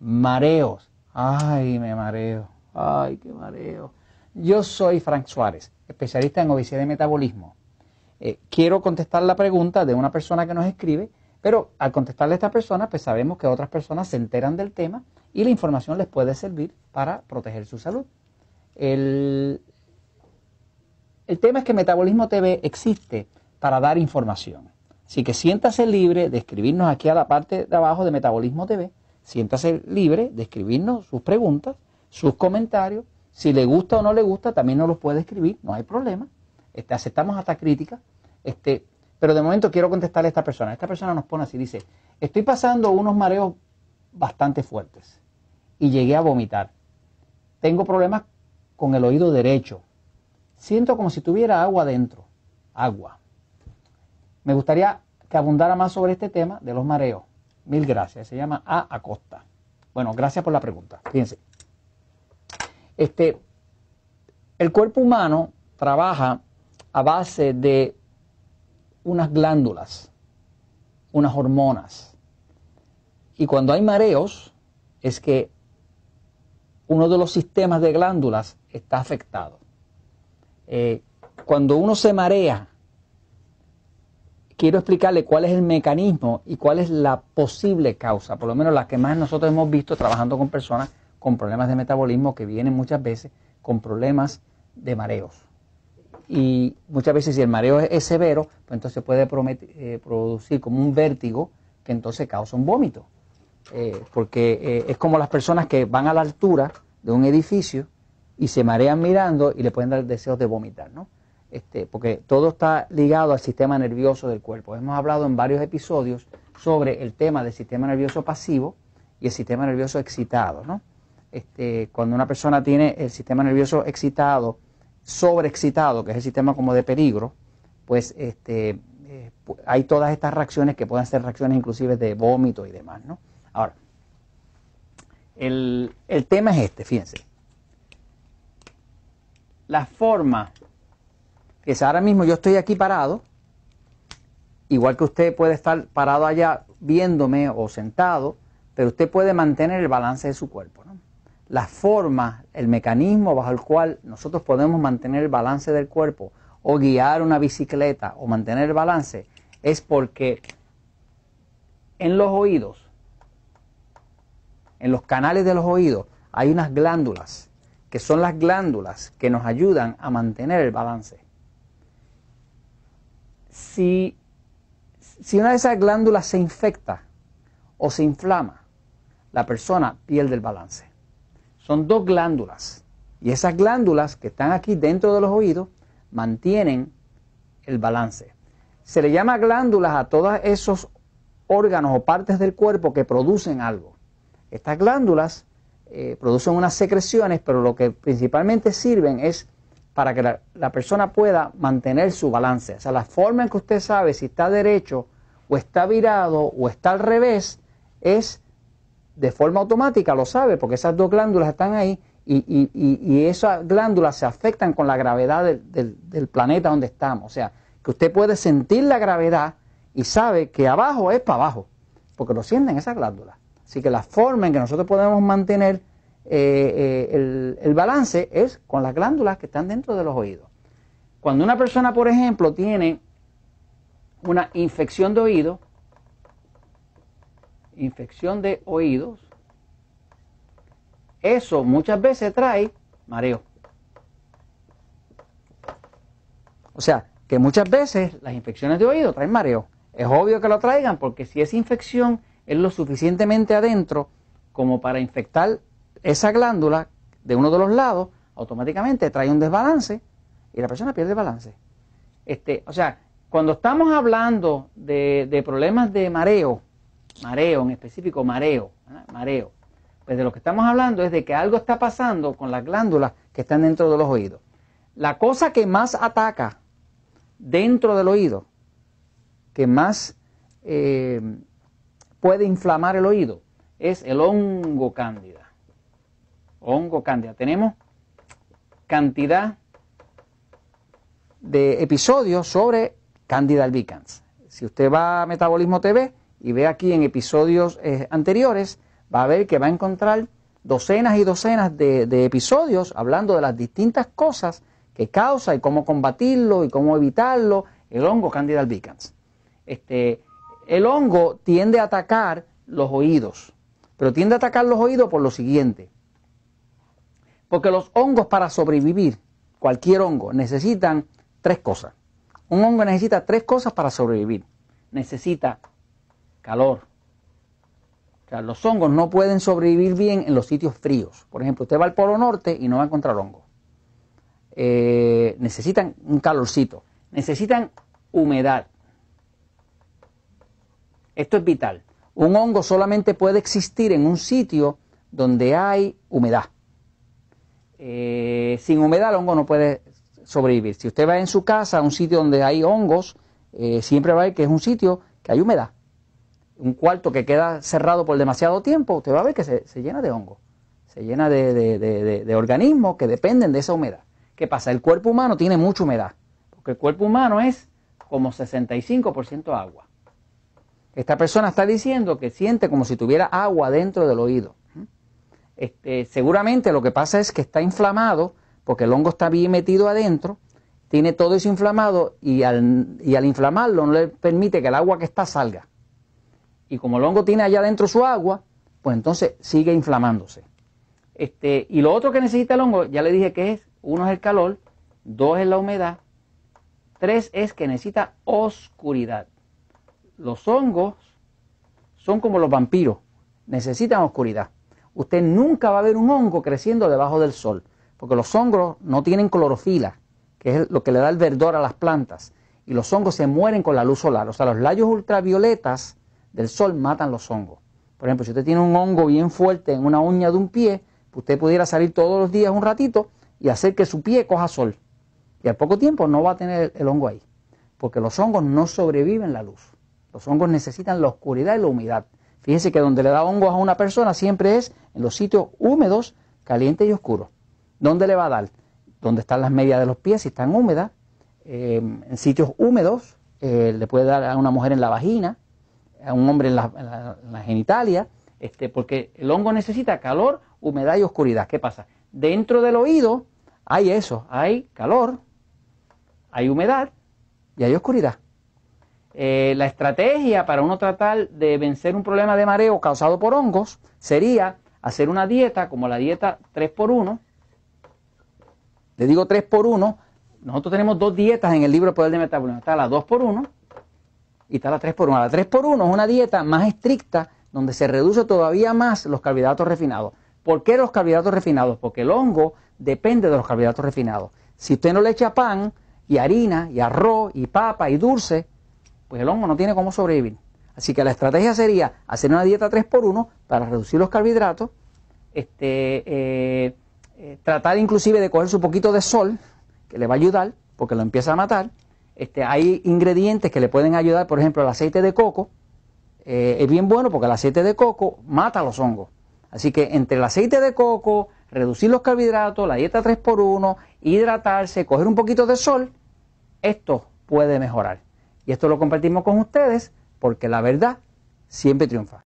mareos. Ay, me mareo. Ay, qué mareo. Yo soy Frank Suárez, especialista en obesidad y metabolismo. Eh, quiero contestar la pregunta de una persona que nos escribe, pero al contestarle a esta persona, pues sabemos que otras personas se enteran del tema y la información les puede servir para proteger su salud. El, el tema es que Metabolismo TV existe para dar información. Así que siéntase libre de escribirnos aquí a la parte de abajo de Metabolismo TV siéntase libre de escribirnos sus preguntas, sus comentarios. Si le gusta o no le gusta, también nos los puede escribir, no hay problema. Este, aceptamos hasta crítica. Este, pero de momento quiero contestarle a esta persona. Esta persona nos pone así, dice, estoy pasando unos mareos bastante fuertes y llegué a vomitar. Tengo problemas con el oído derecho. Siento como si tuviera agua dentro. Agua. Me gustaría que abundara más sobre este tema de los mareos. Mil gracias. Se llama A. Acosta. Bueno, gracias por la pregunta. Fíjense. Este, el cuerpo humano trabaja a base de unas glándulas, unas hormonas. Y cuando hay mareos, es que uno de los sistemas de glándulas está afectado. Eh, cuando uno se marea, quiero explicarle cuál es el mecanismo y cuál es la posible causa, por lo menos la que más nosotros hemos visto trabajando con personas con problemas de metabolismo que vienen muchas veces con problemas de mareos. Y muchas veces si el mareo es, severo, pues entonces puede eh, producir como un vértigo que entonces causa un vómito. Eh, porque eh, es como las personas que van a la altura de un edificio y se marean mirando y le pueden dar deseos de vomitar, ¿no? Este, porque todo está ligado al sistema nervioso del cuerpo. Hemos hablado en varios episodios sobre el tema del sistema nervioso pasivo y el sistema nervioso excitado. ¿no? Este, cuando una persona tiene el sistema nervioso excitado, sobreexcitado, que es el sistema como de peligro, pues este, eh, hay todas estas reacciones que pueden ser reacciones inclusive de vómito y demás. ¿no? Ahora, el, el tema es este, fíjense. La forma es ahora mismo yo estoy aquí parado, igual que usted puede estar parado allá viéndome o sentado, pero usted puede mantener el balance de su cuerpo. ¿no? La forma, el mecanismo bajo el cual nosotros podemos mantener el balance del cuerpo o guiar una bicicleta o mantener el balance es porque en los oídos, en los canales de los oídos, hay unas glándulas, que son las glándulas que nos ayudan a mantener el balance si, una de esas glándulas se infecta o se inflama, la persona pierde el balance. Son dos glándulas y esas glándulas que están aquí dentro de los oídos mantienen el balance. Se le llama glándulas a todos esos órganos o partes del cuerpo que producen algo. Estas glándulas eh, producen unas secreciones, pero lo que principalmente sirven es para que la, persona pueda mantener su balance. O sea, la forma en que usted sabe si está derecho o está virado o está al revés es de forma automática, lo sabe, porque esas dos glándulas están ahí y, esas glándulas se afectan con la gravedad del, del planeta donde estamos. O sea, que usted puede sentir la gravedad y sabe que abajo es para abajo, porque lo sienten esas glándulas. Así que la forma en que nosotros podemos mantener eh, eh, el, el balance es con las glándulas que están dentro de los oídos. Cuando una persona, por ejemplo, tiene una infección de oído, infección de oídos, eso muchas veces trae mareo. O sea, que muchas veces las infecciones de oído traen mareo. Es obvio que lo traigan porque si esa infección es lo suficientemente adentro como para infectar esa glándula de uno de los lados automáticamente trae un desbalance y la persona pierde balance. Este, o sea, cuando estamos hablando de, problemas de mareo, mareo en específico, mareo, mareo, pues de lo que estamos hablando es de que algo está pasando con las glándulas que están dentro de los oídos. La cosa que más ataca dentro del oído, que más eh, puede inflamar el oído, es el hongo cándida hongo cándida. Tenemos cantidad de episodios sobre Candida albicans. Si usted va a Metabolismo TV y ve aquí en episodios eh, anteriores, va a ver que va a encontrar docenas y docenas de, episodios hablando de las distintas cosas que causa y cómo combatirlo y cómo evitarlo el hongo Candida albicans. Este, el hongo tiende a atacar los oídos, pero tiende a atacar los oídos por lo siguiente. Porque los hongos para sobrevivir, cualquier hongo, necesitan tres cosas. Un hongo necesita tres cosas para sobrevivir. Necesita calor. los hongos no pueden sobrevivir bien en los sitios fríos. Por ejemplo, usted va al Polo Norte y no va a encontrar hongo. Eh, necesitan un calorcito. Necesitan humedad. Esto es vital. Un hongo solamente puede existir en un sitio donde hay humedad. Eh, sin humedad el hongo no puede sobrevivir. Si usted va en su casa a un sitio donde hay hongos, eh, siempre va a ver que es un sitio que hay humedad. Un cuarto que queda cerrado por demasiado tiempo, usted va a ver que se, llena de hongo, se llena de, de, organismos que dependen de esa humedad. ¿Qué pasa? El cuerpo humano tiene mucha humedad, porque el cuerpo humano es como 65% agua. Esta persona está diciendo que siente como si tuviera agua dentro del oído. Este, seguramente lo que pasa es que está inflamado, porque el hongo está bien metido adentro, tiene todo eso inflamado y al, y al inflamarlo no le permite que el agua que está salga. Y como el hongo tiene allá adentro su agua, pues entonces sigue inflamándose. Este, y lo otro que necesita el hongo, ya le dije que es, uno es el calor, dos es la humedad, tres es que necesita oscuridad. Los hongos son como los vampiros, necesitan oscuridad. Usted nunca va a ver un hongo creciendo debajo del sol, porque los hongos no tienen clorofila, que es lo que le da el verdor a las plantas, y los hongos se mueren con la luz solar. O sea, los rayos ultravioletas del sol matan los hongos. Por ejemplo, si usted tiene un hongo bien fuerte en una uña de un pie, pues usted pudiera salir todos los días un ratito y hacer que su pie coja sol. Y al poco tiempo no va a tener el hongo ahí, porque los hongos no sobreviven la luz. Los hongos necesitan la oscuridad y la humedad. Fíjese que donde le da hongos a una persona siempre es en los sitios húmedos, calientes y oscuros. ¿Dónde le va a dar? Donde están las medias de los pies, si están húmedas. Eh, en sitios húmedos eh, le puede dar a una mujer en la vagina, a un hombre en la, la genitalia, este, porque el hongo necesita calor, humedad y oscuridad. ¿Qué pasa? Dentro del oído hay eso, hay calor, hay humedad y hay oscuridad. Eh, la estrategia para uno tratar de vencer un problema de mareo causado por hongos sería hacer una dieta como la dieta 3x1. Le digo 3x1. Nosotros tenemos dos dietas en el libro Poder de Metabolismo. Está la 2x1 y está la 3x1. La 3x1 es una dieta más estricta donde se reduce todavía más los carbohidratos refinados. ¿Por qué los carbohidratos refinados? Porque el hongo depende de los carbohidratos refinados. Si usted no le echa pan y harina y arroz y papa y dulce, pues el hongo no tiene cómo sobrevivir. Así que la estrategia sería hacer una dieta 3x1 para reducir los carbohidratos, este, eh, eh, tratar inclusive de coger su poquito de sol, que le va a ayudar, porque lo empieza a matar. Este, hay ingredientes que le pueden ayudar, por ejemplo, el aceite de coco. Eh, es bien bueno porque el aceite de coco mata los hongos. Así que entre el aceite de coco, reducir los carbohidratos, la dieta 3x1, hidratarse, coger un poquito de sol, esto puede mejorar. Y esto lo compartimos con ustedes porque la verdad siempre triunfa.